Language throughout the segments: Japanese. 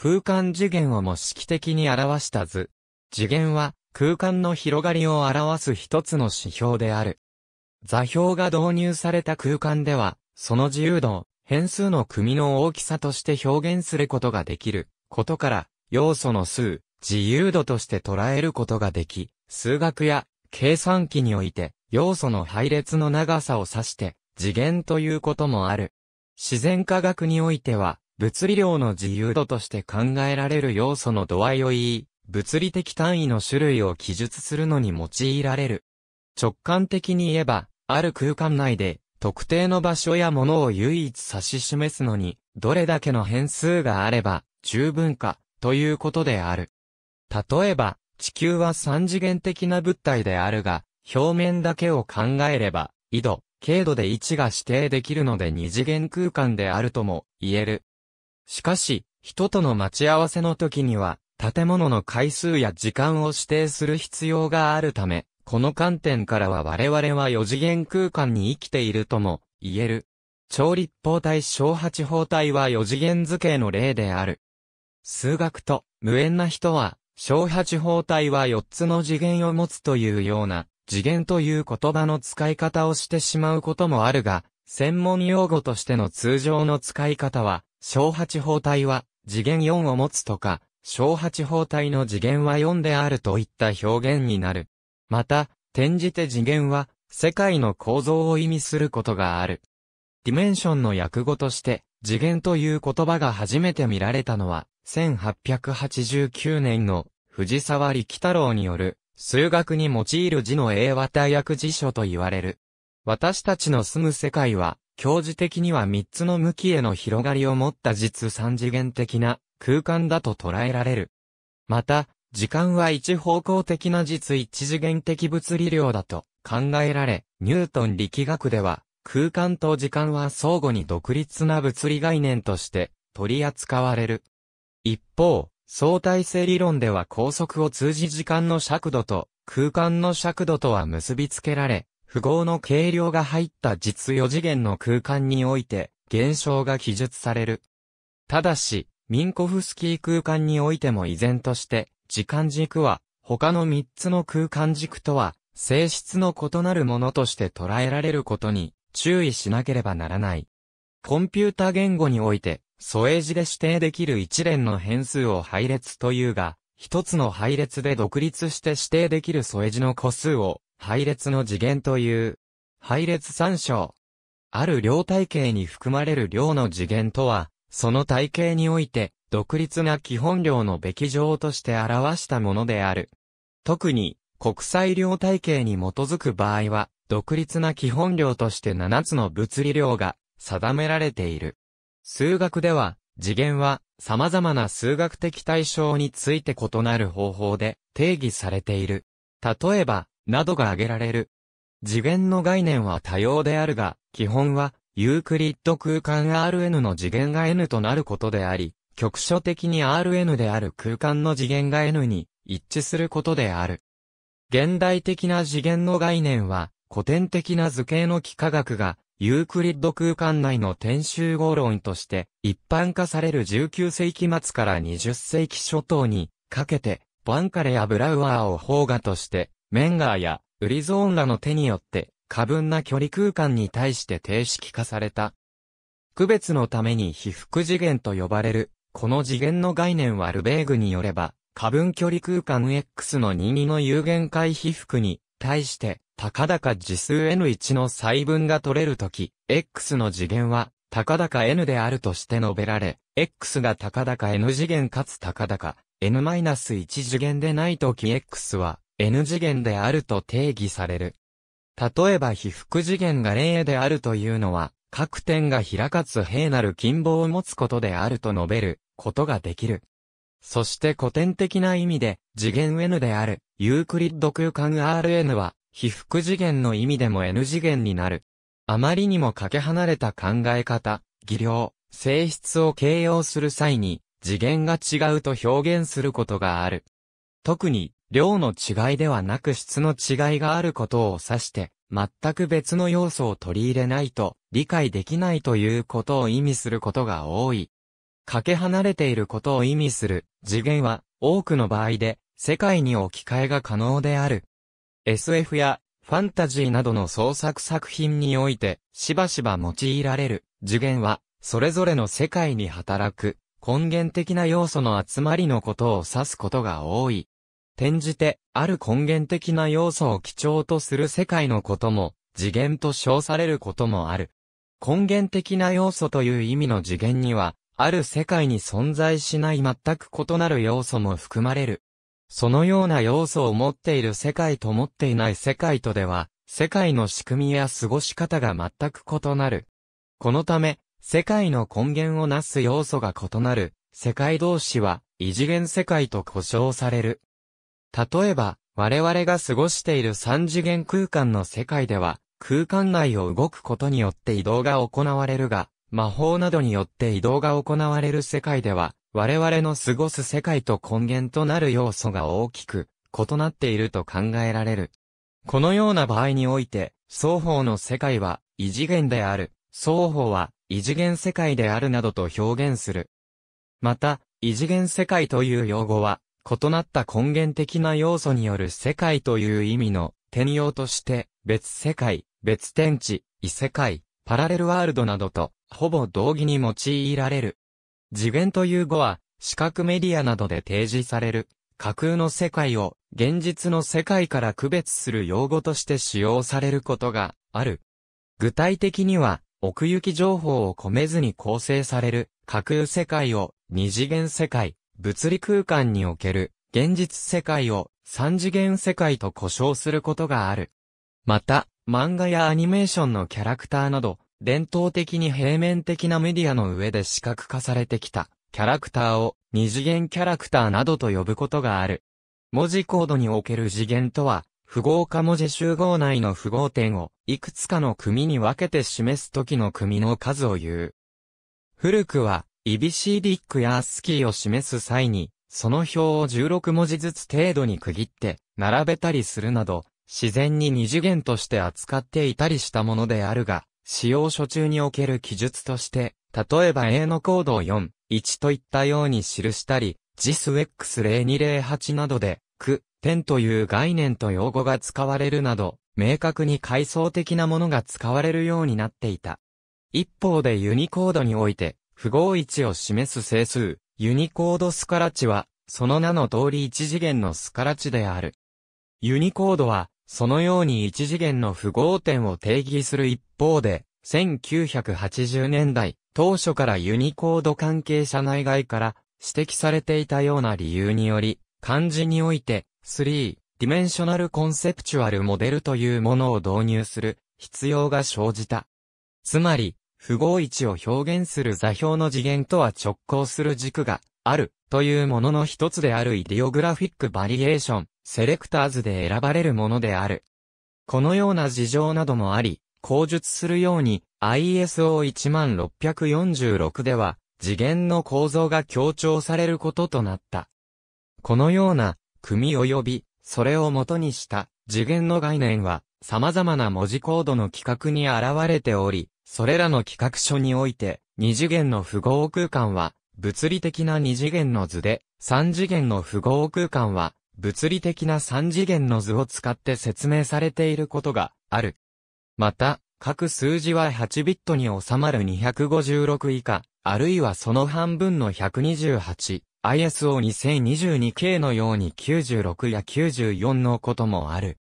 空間次元を模式的に表した図。次元は空間の広がりを表す一つの指標である。座標が導入された空間では、その自由度を変数の組の大きさとして表現することができることから、要素の数、自由度として捉えることができ、数学や計算機において要素の配列の長さを指して次元ということもある。自然科学においては物理量の自由度として考えられる要素の度合いを言い、物理的単位の種類を記述するのに用いられる。直感的に言えば、ある空間内で、特定の場所やものを唯一指し示すのに、どれだけの変数があれば、十分か、ということである。例えば、地球は三次元的な物体であるが、表面だけを考えれば、緯度、経度で位置が指定できるので二次元空間であるとも言える。しかし、人との待ち合わせの時には、建物の回数や時間を指定する必要があるため、この観点からは我々は四次元空間に生きているとも言える。超立方体小八方体は四次元図形の例である。数学と無縁な人は、小八方体は四つの次元を持つというような、次元という言葉の使い方をしてしまうこともあるが、専門用語としての通常の使い方は、小八方体は次元4を持つとか、小八方体の次元は4であるといった表現になる。また、転じて次元は世界の構造を意味することがある。ディメンションの訳語として、次元という言葉が初めて見られたのは、1889年の藤沢力太郎による、数学に用いる字の英和大訳辞書と言われる。私たちの住む世界は、教授的には三つの向きへの広がりを持った実三次元的な空間だと捉えられる。また、時間は一方向的な実一次元的物理量だと考えられ、ニュートン力学では空間と時間は相互に独立な物理概念として取り扱われる。一方、相対性理論では高速を通じ時間の尺度と空間の尺度とは結びつけられ、符号の計量が入った実4次元の空間において、現象が記述される。ただし、ミンコフスキー空間においても依然として、時間軸は、他の3つの空間軸とは、性質の異なるものとして捉えられることに、注意しなければならない。コンピュータ言語において、添英字で指定できる一連の変数を配列というが、一つの配列で独立して指定できる添英字の個数を、配列の次元という。配列参照。ある量体系に含まれる量の次元とは、その体系において、独立な基本量のべき乗として表したものである。特に、国際量体系に基づく場合は、独立な基本量として7つの物理量が定められている。数学では、次元は様々な数学的対象について異なる方法で定義されている。例えば、などが挙げられる。次元の概念は多様であるが、基本は、ユークリッド空間 Rn の次元が N となることであり、局所的に Rn である空間の次元が N に一致することである。現代的な次元の概念は、古典的な図形の幾何学が、ユークリッド空間内の天集合論として、一般化される19世紀末から20世紀初頭に、かけて、バンカレやブラウアーを邦画として、メンガーやウリゾーンらの手によって過分な距離空間に対して定式化された。区別のために被覆次元と呼ばれる、この次元の概念はルベーグによれば、過分距離空間 X の22の有限回被覆に対して、高々次数 N1 の細分が取れるとき、X の次元は、高々 N であるとして述べられ、X が高々 N 次元かつ高々 N-1 次元でないとき X は、n 次元であると定義される。例えば被覆次元が0であるというのは、各点が開かつ平なる近傍を持つことであると述べることができる。そして古典的な意味で、次元 n である、ユークリッド空間 Rn は、被覆次元の意味でも n 次元になる。あまりにもかけ離れた考え方、技量、性質を形容する際に、次元が違うと表現することがある。特に、量の違いではなく質の違いがあることを指して、全く別の要素を取り入れないと理解できないということを意味することが多い。かけ離れていることを意味する次元は多くの場合で世界に置き換えが可能である。SF やファンタジーなどの創作作品においてしばしば用いられる次元はそれぞれの世界に働く根源的な要素の集まりのことを指すことが多い。転じて、ある根源的な要素を基調とする世界のことも、次元と称されることもある。根源的な要素という意味の次元には、ある世界に存在しない全く異なる要素も含まれる。そのような要素を持っている世界と持っていない世界とでは、世界の仕組みや過ごし方が全く異なる。このため、世界の根源をなす要素が異なる、世界同士は、異次元世界と呼称される。例えば、我々が過ごしている三次元空間の世界では、空間内を動くことによって移動が行われるが、魔法などによって移動が行われる世界では、我々の過ごす世界と根源となる要素が大きく異なっていると考えられる。このような場合において、双方の世界は異次元である、双方は異次元世界であるなどと表現する。また、異次元世界という用語は、異なった根源的な要素による世界という意味の転用として、別世界、別天地、異世界、パラレルワールドなどと、ほぼ同義に用いられる。次元という語は、視覚メディアなどで提示される、架空の世界を、現実の世界から区別する用語として使用されることがある。具体的には、奥行き情報を込めずに構成される、架空世界を、二次元世界、物理空間における現実世界を三次元世界と呼称することがある。また、漫画やアニメーションのキャラクターなど、伝統的に平面的なメディアの上で視覚化されてきたキャラクターを二次元キャラクターなどと呼ぶことがある。文字コードにおける次元とは、符号化文字集合内の符号点をいくつかの組に分けて示すときの組の数を言う。古くはイビシーディックやアスキーを示す際に、その表を16文字ずつ程度に区切って、並べたりするなど、自然に二次元として扱っていたりしたものであるが、使用書中における記述として、例えば A のコードを4、1といったように記したり、JISX0208 などで、9、点という概念と用語が使われるなど、明確に階層的なものが使われるようになっていた。一方でユニコードにおいて、符号1を示す整数、ユニコードスカラチは、その名の通り一次元のスカラチである。ユニコードは、そのように一次元の符号点を定義する一方で、1980年代、当初からユニコード関係者内外から指摘されていたような理由により、漢字において、3、ディメンショナルコンセプチュアルモデルというものを導入する必要が生じた。つまり、符号位置を表現する座標の次元とは直行する軸があるというものの一つであるイディオグラフィックバリエーション、セレクターズで選ばれるものである。このような事情などもあり、口述するように ISO1646 では次元の構造が強調されることとなった。このような組及びそれを元にした次元の概念は様々な文字コードの規格に現れており、それらの規格書において、二次元の符号空間は、物理的な二次元の図で、三次元の符号空間は、物理的な三次元の図を使って説明されていることがある。また、各数字は8ビットに収まる256以下、あるいはその半分の128、ISO2022K のように96や94のこともある。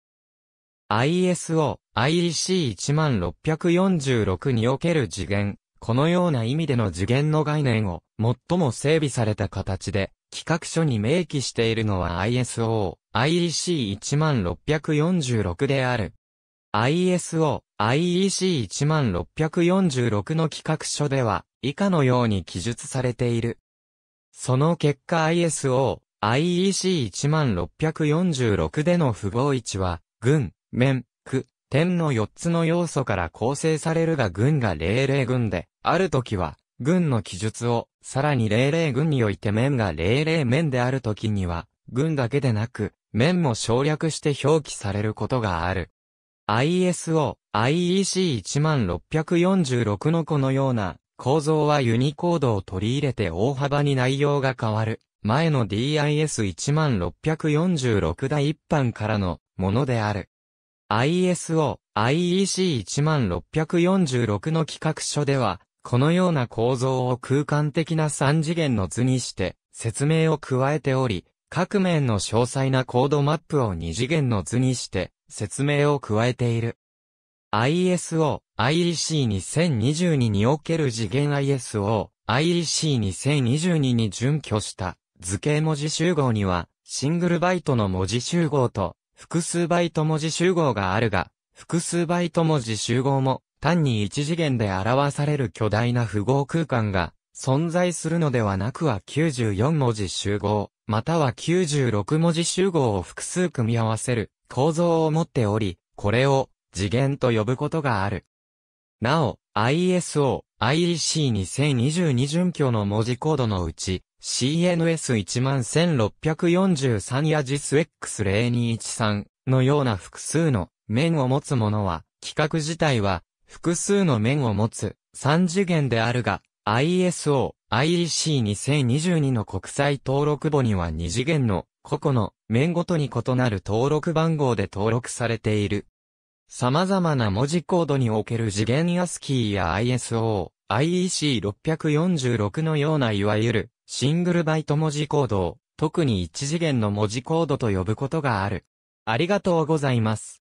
ISO、IEC1646 における次元、このような意味での次元の概念を最も整備された形で企画書に明記しているのは ISO、IEC1646 である。ISO、IEC1646 の企画書では以下のように記述されている。その結果 ISO、IEC1646 での不合位置は、群、面、句、点の4つの要素から構成されるが軍が零0軍で、あるときは、軍の記述を、さらに零0軍において面が零0面であるときには、軍だけでなく、面も省略して表記されることがある。ISO、IEC1646 のこのような構造はユニコードを取り入れて大幅に内容が変わる。前の DIS1646 第一版からのものである。ISO、IEC1646 の企画書では、このような構造を空間的な三次元の図にして説明を加えており、各面の詳細なコードマップを二次元の図にして説明を加えている。ISO、IEC2022 における次元 ISO、IEC2022 に準拠した図形文字集合には、シングルバイトの文字集合と、複数倍と文字集合があるが、複数倍と文字集合も単に一次元で表される巨大な符号空間が存在するのではなくは94文字集合、または96文字集合を複数組み合わせる構造を持っており、これを次元と呼ぶことがある。なお、ISO、IEC2022 準拠の文字コードのうち、CNS11643 や JISX0213 のような複数の面を持つものは、規格自体は複数の面を持つ3次元であるが、ISO、IEC2022 の国際登録簿には2次元の個々の面ごとに異なる登録番号で登録されている。様々な文字コードにおける次元 ASCII や ISO、IEC646 のようないわゆるシングルバイト文字コードを、特に一次元の文字コードと呼ぶことがある。ありがとうございます。